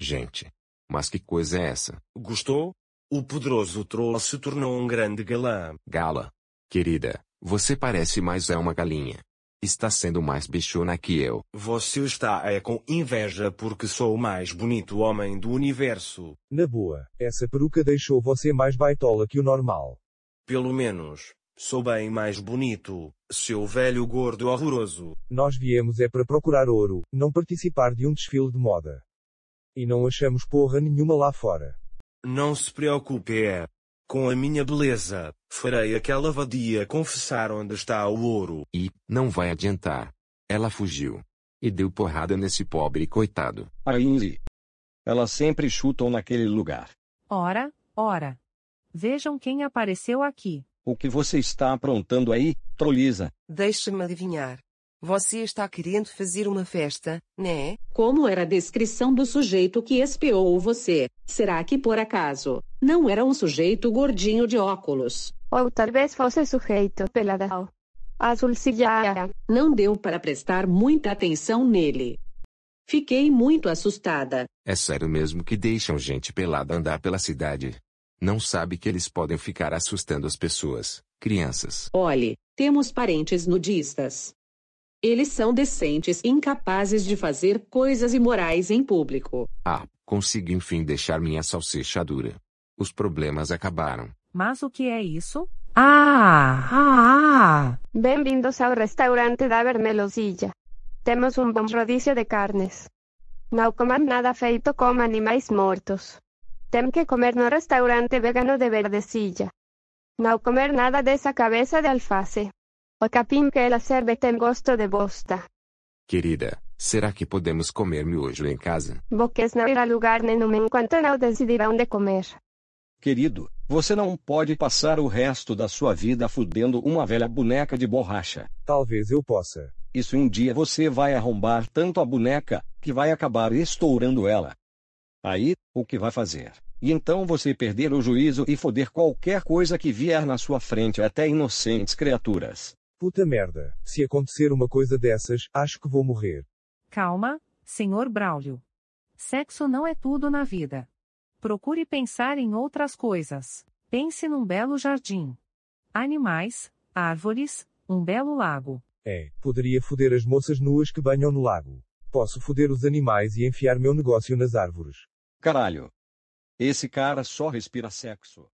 Gente, mas que coisa é essa? Gostou? O poderoso troll se tornou um grande galã. Gala. Querida, você parece mais é uma galinha. Está sendo mais bichona que eu. Você está é com inveja porque sou o mais bonito homem do universo. Na boa, essa peruca deixou você mais baitola que o normal. Pelo menos, sou bem mais bonito, seu velho gordo horroroso. Nós viemos é para procurar ouro, não participar de um desfile de moda. E não achamos porra nenhuma lá fora. Não se preocupe, é. Com a minha beleza, farei aquela vadia confessar onde está o ouro. E, não vai adiantar. Ela fugiu. E deu porrada nesse pobre coitado. A Indy. Elas sempre chutam naquele lugar. Ora, ora. Vejam quem apareceu aqui. O que você está aprontando aí, troliza? Deixe-me adivinhar. Você está querendo fazer uma festa, né? Como era a descrição do sujeito que espiou você? Será que por acaso não era um sujeito gordinho de óculos? Ou talvez fosse sujeito peladão. Azul cigarra. Não deu para prestar muita atenção nele. Fiquei muito assustada. É sério mesmo que deixam gente pelada andar pela cidade? Não sabe que eles podem ficar assustando as pessoas, crianças. Olhe, temos parentes nudistas. Eles são decentes e incapazes de fazer coisas imorais em público. Ah, consegui enfim deixar minha salsicha dura. Os problemas acabaram. Mas o que é isso? Ah, ah, ah. Bem-vindos ao restaurante da Vermelosilla. Temos um bom rodízio de carnes. Não comam nada feito como animais mortos. Tem que comer no restaurante vegano de Verdecilla. Não comer nada dessa cabeça de alface. O capim que ela serve tem gosto de bosta. Querida, será que podemos comer miojo em casa? Boques não irá lugar nenhum enquanto não decidirão de comer. Querido, você não pode passar o resto da sua vida fudendo uma velha boneca de borracha. Talvez eu possa. Isso um dia você vai arrombar tanto a boneca, que vai acabar estourando ela. Aí, o que vai fazer? E então você perder o juízo e foder qualquer coisa que vier na sua frente, até inocentes criaturas. Puta merda, se acontecer uma coisa dessas, acho que vou morrer. Calma, senhor Braulio. Sexo não é tudo na vida. Procure pensar em outras coisas. Pense num belo jardim. Animais, árvores, um belo lago. É, poderia foder as moças nuas que banham no lago. Posso foder os animais e enfiar meu negócio nas árvores. Caralho. Esse cara só respira sexo.